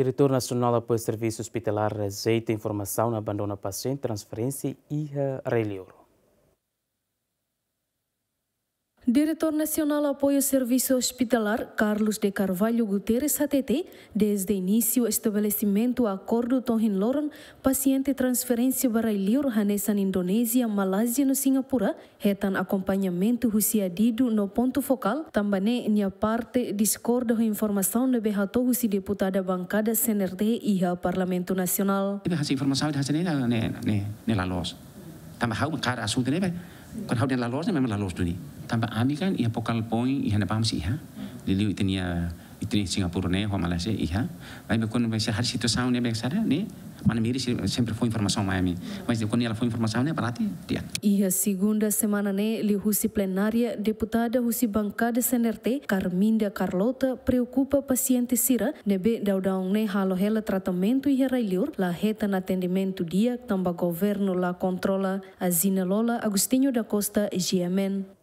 Diretor Nacional Apoio Serviço Hospitalar rejeita informação, abandona paciente, transferência e uh, eh, relioro. Diretor Nacional Apoio Serviço Hospitalar, Carlos de Carvalho Guterres ATT, desde início estabelecimento acordo Tohin Loran, paciente transferência para Ilir, Hanesan Indonésia, Malásia no Singapura, retan acompanhamento Husiadido no ponto focal, também em parte discorda informação de Behato Husi deputada bancada CNRD e Parlamento Nacional. Informação de informação, né, né, né, né, Tambah hau kar asu dene ba. kan hau dene la ni memang la tu ni. Tambah ami kan ia pokal poin ia nak paham si ha. Lili itu ni itu ni Singapura ne Malaysia iha. Ba me kon be sar situ sa ne be sar mas Miri sempre foi informação Miami, mas quando ela foi informação né para dia. E a segunda semana né li husi plenária deputada husi bancada CNRT Carminda Carlota preocupa paciente sira nebe daudão né halo hela tratamento e herailur la reta na atendimento dia tamba governo la controla a Zina Lola Agostinho da Costa GMN.